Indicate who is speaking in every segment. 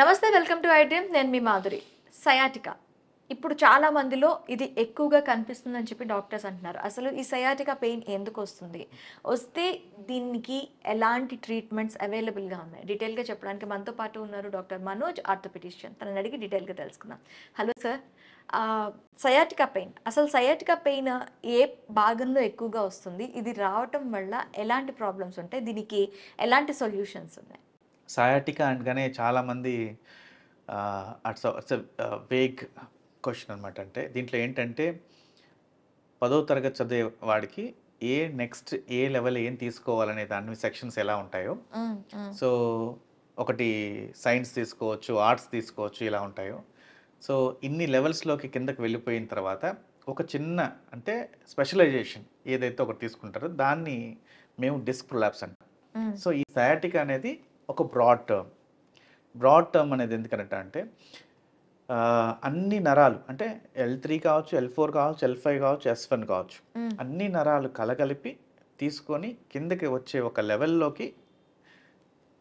Speaker 1: నమస్తే welcome to iDream నేను మీ Madhuri sciatica ఇప్పుడు చాలా మందిలో ఇది ఎక్కువగా కనిపిస్తుందని చెప్పి డాక్టర్స్ అంటున్నారు అసలు ఈ సయాటికా పెయిన్ ఎందుకు వస్తుంది వస్తే దీనికి ఎలాంటి ట్రీట్మెంట్స్ అవైలబుల్గా ఉన్నాయి డీటెయిల్గా చెప్పడానికి మనతో పాటు ఉన్నారు డాక్టర్ మనోజ్ ఆర్థోపెటిషియన్ తనని అడిగి డీటెయిల్గా తెలుసుకుందాం హలో సార్ సయాటికా పెయిన్ అసలు సయాటికా పెయిన్ ఏ భాగంలో ఎక్కువగా వస్తుంది ఇది రావటం వల్ల ఎలాంటి ప్రాబ్లమ్స్ ఉంటాయి దీనికి ఎలాంటి సొల్యూషన్స్ ఉన్నాయి
Speaker 2: సయాటికా అనగానే చాలామంది అట్స్ వేగ్ క్వశ్చన్ అనమాట అంటే దీంట్లో ఏంటంటే పదో తరగతి చదివే వాడికి ఏ నెక్స్ట్ ఏ లెవెల్ ఏం తీసుకోవాలనే దాని సెక్షన్స్ ఎలా ఉంటాయో సో ఒకటి సైన్స్ తీసుకోవచ్చు ఆర్ట్స్ తీసుకోవచ్చు ఇలా ఉంటాయో సో ఇన్ని లెవెల్స్లోకి కిందకి వెళ్ళిపోయిన తర్వాత ఒక చిన్న అంటే స్పెషలైజేషన్ ఏదైతే ఒకటి తీసుకుంటారో దాన్ని మేము డిస్క్ ప్రొలాప్స్ అంటాం సో ఈ సయాటిక్ అనేది ఒక బ్రాడ్ టర్మ్ బ్రాడ్ టర్మ్ అనేది ఎందుకంటే అంటే అన్ని నరాలు అంటే ఎల్ త్రీ కావచ్చు ఎల్ ఫోర్ కావచ్చు ఎల్ ఫైవ్ కావచ్చు ఎస్ వన్ కావచ్చు అన్ని నరాలు కలగలిపి తీసుకొని కిందకి వచ్చే ఒక లెవెల్లోకి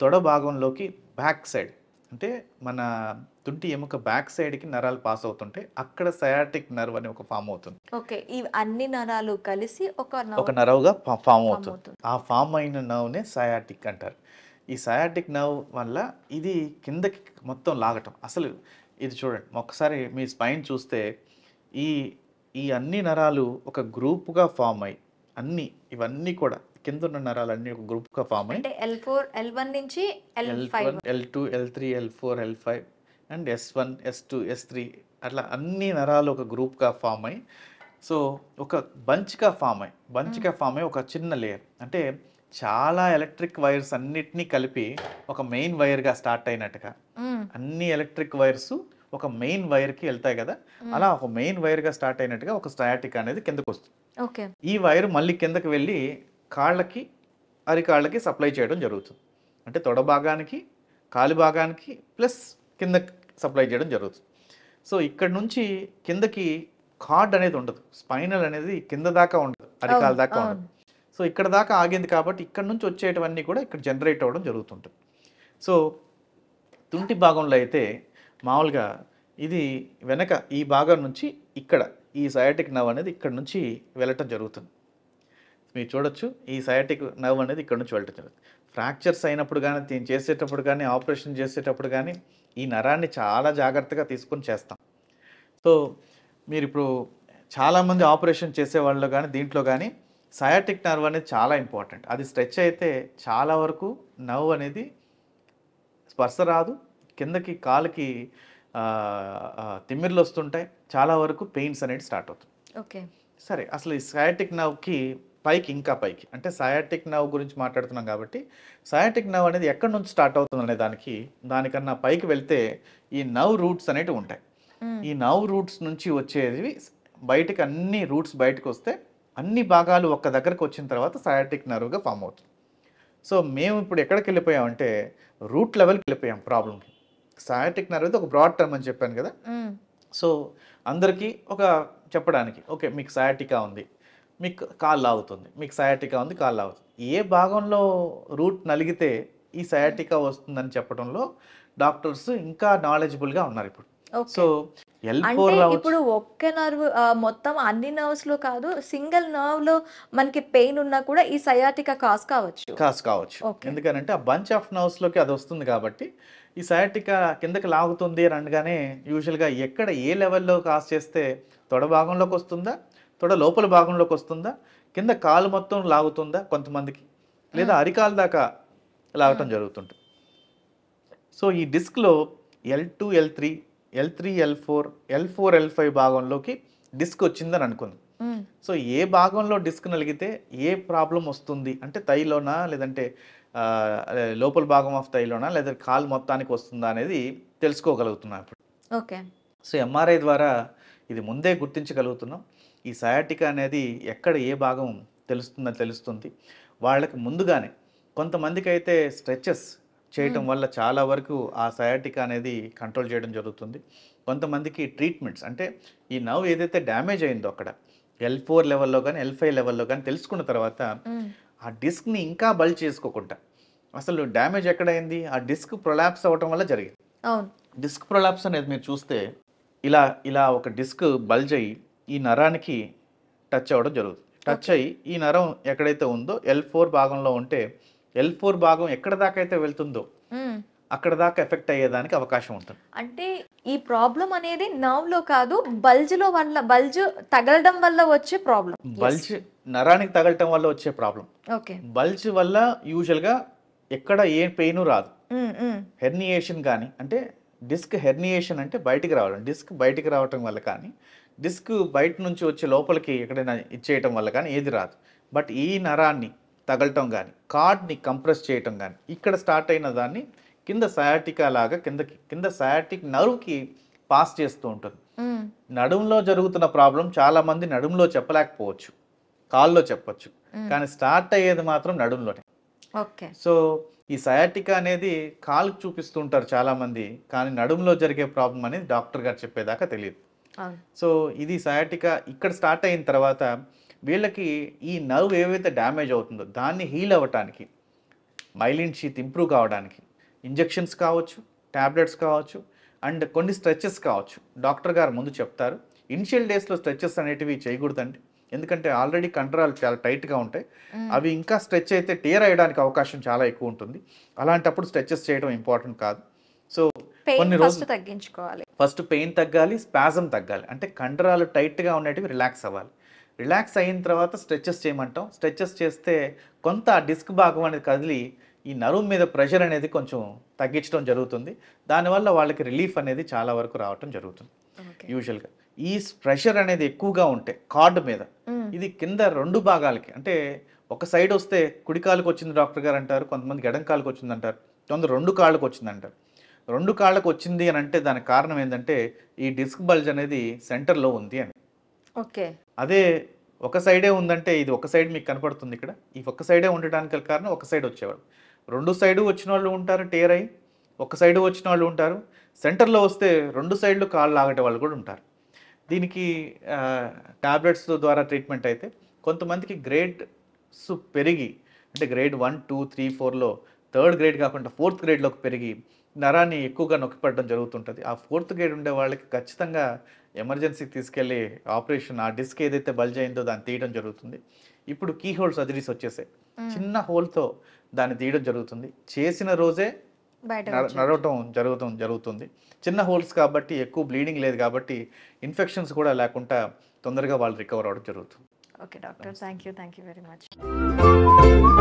Speaker 2: తొడ భాగంలోకి బ్యాక్ సైడ్ అంటే మన తుంటి ఎముక బ్యాక్ సైడ్కి నరాలు పాస్ అవుతుంటే అక్కడ సయాటిక్ నర్వ్ అని ఒక ఫామ్ అవుతుంది
Speaker 1: ఓకే ఈ అన్ని నరాలు కలిసి ఒక ఒక
Speaker 2: నరవుగా ఫామ్ అవుతుంది ఆ ఫామ్ అయిన నర్వ్నే సయాటిక్ అంటారు ఈ సయాటిక్ నర్వ్ వల్ల ఇది కిందకి మొత్తం లాగటం అసలు ఇది చూడండి ఒక్కసారి మీ స్పైన్ చూస్తే ఈ ఈ అన్ని నరాలు ఒక గ్రూప్గా ఫామ్ అయ్యి అన్ని ఇవన్నీ కూడా కింద ఉన్న నరాలు అన్ని ఒక గ్రూప్గా ఫామ్ అయ్యి
Speaker 1: ఎల్ ఫోర్ ఎల్ వన్ నుంచి L five
Speaker 2: L two L three L four L five and S one S two S three అట్లా అన్ని నరాలు ఒక గ్రూప్గా ఫామ్ అయ్యి సో ఒక బంచ్గా ఫామ్ అయ్యి బంచ్గా ఫామ్ అయ్యి ఒక చిన్న లేయర్ అంటే చాలా ఎలక్ట్రిక్ వైర్స్ అన్నిటినీ కలిపి ఒక మెయిన్ వైర్ గా స్టార్ట్ అయినట్టుగా అన్ని ఎలక్ట్రిక్ వైర్స్ ఒక మెయిన్ వైర్ కి వెళ్తాయి కదా అలా ఒక మెయిన్ వైర్ గా స్టార్ట్ అయినట్టుగా ఒక స్టాటిక్ అనేది కిందకు
Speaker 1: వస్తుంది
Speaker 2: ఈ వైర్ మళ్ళీ కిందకి వెళ్ళి కాళ్ళకి అరికాళ్ళకి సప్లై చేయడం జరుగుతుంది అంటే తొడ భాగానికి కాలి భాగానికి ప్లస్ కింద సప్లై చేయడం జరుగుతుంది సో ఇక్కడ నుంచి కిందకి కార్డ్ అనేది ఉండదు స్పైనల్ అనేది కింద దాకా ఉండదు అరికాల దాకా ఉండదు సో ఇక్కడ దాకా ఆగింది కాబట్టి ఇక్కడ నుంచి వచ్చేటవన్నీ కూడా ఇక్కడ జనరేట్ అవ్వడం జరుగుతుంటుంది సో తుంటి భాగంలో అయితే మామూలుగా ఇది వెనక ఈ భాగం నుంచి ఇక్కడ ఈ సయాటిక్ నవ్ అనేది ఇక్కడ నుంచి వెళ్ళటం జరుగుతుంది మీరు చూడొచ్చు ఈ సయాటిక్ నవ్ అనేది ఇక్కడ నుంచి వెళ్ళటం జరుగుతుంది ఫ్రాక్చర్స్ అయినప్పుడు కానీ దీన్ని చేసేటప్పుడు కానీ ఆపరేషన్ చేసేటప్పుడు కానీ ఈ నరాన్ని చాలా జాగ్రత్తగా తీసుకొని చేస్తాం సో మీరు ఇప్పుడు చాలామంది ఆపరేషన్ చేసే కానీ దీంట్లో కానీ సయాటిక్ నర్వ్ అనేది చాలా ఇంపార్టెంట్ అది స్ట్రెచ్ అయితే చాలా వరకు నవ్వు అనేది స్పర్శ రాదు కిందకి కాలుకి తిమ్మిర్లు వస్తుంటాయి చాలా వరకు పెయిన్స్ అనేది స్టార్ట్ అవుతుంది ఓకే సరే అసలు ఈ సయాటిక్ నవ్కి పైకి ఇంకా పైకి అంటే సయాటిక్ నవ్ గురించి మాట్లాడుతున్నాం కాబట్టి సయాటిక్ నవ్ అనేది ఎక్కడి నుంచి స్టార్ట్ అవుతుంది అనే దానికి దానికన్నా పైకి వెళ్తే ఈ నవ్ రూట్స్ అనేవి ఉంటాయి ఈ నవ్ రూట్స్ నుంచి వచ్చేవి బయటకు అన్ని రూట్స్ బయటకు వస్తే అన్ని భాగాలు ఒక్క దగ్గరకు వచ్చిన తర్వాత సయాటిక్ నర్వ్గా ఫామ్ అవుతుంది సో మేము ఇప్పుడు ఎక్కడికి వెళ్ళిపోయామంటే రూట్ లెవెల్కి వెళ్ళిపోయాం ప్రాబ్లమ్కి సయాటిక్ నర్వ్ అయితే ఒక బ్రాడ్ టర్మ్ అని చెప్పాను కదా సో అందరికీ ఒక చెప్పడానికి ఓకే మీకు సయాటికా ఉంది మీకు కాళ్ళు లాగుతుంది మీకు సయాటికా ఉంది కాళ్ళు లాగుతుంది ఏ భాగంలో రూట్ నలిగితే ఈ సయాటికా వస్తుందని చెప్పడంలో డాక్టర్స్ ఇంకా నాలెడ్జబుల్గా ఉన్నారు ఇప్పుడు సో అంటే ఇప్పుడు
Speaker 1: ఒక్క నర్వ్ మొత్తం అన్ని నర్వ్స్ లో కాదు సింగిల్ నర్వ్ లో మనకి పెయిన్ ఉన్నా కూడా ఈ సయాటిక కాస్
Speaker 2: కావచ్చు కాస్ కావచ్చు ఎందుకంటే ఆ బంచ్ ఆఫ్ నర్వ్స్ లోకి అది వస్తుంది కాబట్టి ఈ సయాటిక కిందకి లాగుతుంది అని అనగానే యూజువల్గా ఎక్కడ ఏ లెవెల్లో కాస్ చేస్తే తొడ భాగంలోకి వస్తుందా తొడ లోపల భాగంలోకి వస్తుందా కింద కాలు మొత్తం లాగుతుందా కొంతమందికి లేదా hmm. అరికాలు దాకా లాగటం hmm. జరుగుతుంటుంది సో ఈ డిస్క్లో L two L three L three L four L four L five భాగంలోకి డిస్క్ వచ్చిందని అనుకుంది సో ఏ భాగంలో డిస్క్ నలిగితే ఏ ప్రాబ్లం వస్తుంది అంటే తైలోనా లేదంటే లోపల భాగం ఆఫ్ తైలోనా లేదా కాలు మొత్తానికి వస్తుందా అనేది తెలుసుకోగలుగుతున్నాం ఇప్పుడు ఓకే సో ఎంఆర్ఐ ద్వారా ఇది ముందే గుర్తించగలుగుతున్నాం ఈ సయాటిక అనేది ఎక్కడ ఏ భాగం తెలుస్తుందని తెలుస్తుంది వాళ్ళకి ముందుగానే కొంతమందికి అయితే స్ట్రెచెస్ చేయటం వల్ల చాలా వరకు ఆ సయాటిక్ అనేది కంట్రోల్ చేయడం జరుగుతుంది కొంతమందికి ట్రీట్మెంట్స్ అంటే ఈ నవ్వు ఏదైతే డ్యామేజ్ అయిందో అక్కడ ఎల్ ఫోర్ లెవెల్లో కానీ ఎల్ ఫైవ్ లెవెల్లో కానీ తెలుసుకున్న తర్వాత ఆ డిస్క్ని ఇంకా బల్ చేసుకోకుండా అసలు డ్యామేజ్ ఎక్కడైంది ఆ డిస్క్ ప్రొలాప్స్ అవ్వటం వల్ల జరిగింది డిస్క్ ప్రొలాప్స్ అనేది మీరు చూస్తే ఇలా ఇలా ఒక డిస్క్ బల్జ్ అయ్యి ఈ నరానికి టచ్ అవ్వడం జరుగుతుంది టచ్ అయ్యి ఈ నరం ఎక్కడైతే ఉందో ఎల్ ఫోర్ భాగంలో ఉంటే ఎల్ ఫోర్ భాగం ఎక్కడ దాకా అయితే వెళ్తుందో అక్కడ దాకా ఎఫెక్ట్ అయ్యేదానికి అవకాశం ఉంటుంది
Speaker 1: అంటే ఈ ప్రాబ్లం అనేది నర్వ్ లో కాదు బల్జ్ లో వల్ల బల్జ్ తగలడం వల్ల వచ్చే ప్రాబ్లం బల్జ్
Speaker 2: నరానికి తగలటం వల్ల వచ్చే ప్రాబ్లం ఓకే బల్జ్ వల్ల యూజువల్ గా ఎక్కడ ఏ పెయిన్ రాదు హెర్నియేషన్ కానీ అంటే డిస్క్ హెర్నియేషన్ అంటే బయటికి రావడం డిస్క్ బయటికి రావటం వల్ల కానీ డిస్క్ బయట నుంచి వచ్చే లోపలికి ఎక్కడైనా ఇచ్చేయటం వల్ల కానీ ఏది రాదు బట్ ఈ నరాన్ని తగలటం కానీ కార్డ్ని కంప్రెస్ చేయటం కానీ ఇక్కడ స్టార్ట్ అయిన దాన్ని కింద సయాటికా లాగా కిందకి కింద సయాటిక్ నరువుకి పాస్ చేస్తూ ఉంటుంది నడుములో జరుగుతున్న ప్రాబ్లం చాలా మంది నడుములో చెప్పలేకపోవచ్చు కాల్లో చెప్పొచ్చు కానీ స్టార్ట్ అయ్యేది మాత్రం నడుములోనే ఓకే సో ఈ సయాటికా అనేది కాలుకు చూపిస్తుంటారు చాలా మంది కానీ నడుములో జరిగే ప్రాబ్లం అనేది డాక్టర్ గారు చెప్పేదాకా తెలియదు సో ఇది సయాటికా ఇక్కడ స్టార్ట్ అయిన తర్వాత వీళ్ళకి ఈ నర్వ్ ఏవైతే డ్యామేజ్ అవుతుందో దాన్ని హీల్ అవ్వటానికి మైలిన్ షీత్ ఇంప్రూవ్ కావడానికి ఇంజెక్షన్స్ కావచ్చు ట్యాబ్లెట్స్ కావచ్చు అండ్ కొన్ని స్ట్రెచెస్ కావచ్చు డాక్టర్ గారు ముందు చెప్తారు ఇనిషియల్ డేస్లో స్ట్రెచెస్ అనేటివి చేయకూడదండి ఎందుకంటే ఆల్రెడీ కండరాలు చాలా టైట్గా ఉంటాయి అవి ఇంకా స్ట్రెచ్ అయితే టేర్ అయ్యడానికి అవకాశం చాలా ఎక్కువ ఉంటుంది అలాంటప్పుడు స్ట్రెచెస్ చేయడం ఇంపార్టెంట్ కాదు సో కొన్ని రోజులు
Speaker 1: తగ్గించుకోవాలి
Speaker 2: ఫస్ట్ పెయిన్ తగ్గాలి స్పాజం తగ్గాలి అంటే కండరాలు టైట్గా ఉండేటివి రిలాక్స్ అవ్వాలి రిలాక్స్ అయిన తర్వాత స్ట్రెచెస్ చేయమంటాం స్ట్రెచెస్ చేస్తే కొంత డిస్క్ భాగం అనేది కదిలి ఈ నరువు మీద ప్రెషర్ అనేది కొంచెం తగ్గించడం జరుగుతుంది దానివల్ల వాళ్ళకి రిలీఫ్ అనేది చాలా వరకు రావటం జరుగుతుంది యూజువల్గా ఈ ప్రెషర్ అనేది ఎక్కువగా ఉంటే కార్డు మీద ఇది కింద రెండు భాగాలకి అంటే ఒక సైడ్ వస్తే కుడికాలకు వచ్చింది డాక్టర్ గారు అంటారు కొంతమంది గడం కాలుకు వచ్చింది అంటారు కొందరు రెండు కాళ్ళకు వచ్చింది అంటారు రెండు కాళ్ళకు వచ్చింది అని అంటే దానికి కారణం ఏంటంటే ఈ డిస్క్ బల్జ్ అనేది సెంటర్లో ఉంది అని ఓకే అదే ఒక సైడే ఉందంటే ఇది ఒక సైడ్ మీకు కనపడుతుంది ఇక్కడ ఈ ఒక సైడే ఉండడానికి కారణం ఒక సైడ్ వచ్చేవాడు రెండు సైడు వచ్చిన వాళ్ళు ఉంటారు టేర్ అయి ఒక సైడు వచ్చిన వాళ్ళు ఉంటారు సెంటర్లో వస్తే రెండు సైడ్లు కాళ్ళు లాగటే వాళ్ళు కూడా ఉంటారు దీనికి ట్యాబ్లెట్స్ ద్వారా ట్రీట్మెంట్ అయితే కొంతమందికి గ్రేడ్స్ పెరిగి అంటే గ్రేడ్ వన్ టూ త్రీ ఫోర్లో థర్డ్ గ్రేడ్ కాకుండా ఫోర్త్ గ్రేడ్లోకి పెరిగి నరాన్ని ఎక్కువగా నొక్కి నొక్కిపడడం జరుగుతుంటుంది ఆ ఫోర్త్ గేడ్ ఉండే వాళ్ళకి ఖచ్చితంగా ఎమర్జెన్సీకి తీసుకెళ్ళి ఆపరేషన్ ఆ డిస్క్ ఏదైతే బల్జ్ అయిందో దాన్ని తీయడం జరుగుతుంది ఇప్పుడు కీ హోల్ సర్జరీస్ వచ్చేసాయి చిన్న హోల్తో దాన్ని తీయడం జరుగుతుంది చేసిన రోజే నడవటం జరుగుతుంది జరుగుతుంది చిన్న హోల్స్ కాబట్టి ఎక్కువ బ్లీడింగ్ లేదు కాబట్టి ఇన్ఫెక్షన్స్ కూడా లేకుండా తొందరగా వాళ్ళు రికవర్ అవడం జరుగుతుంది
Speaker 1: okay doctor thank you thank you very much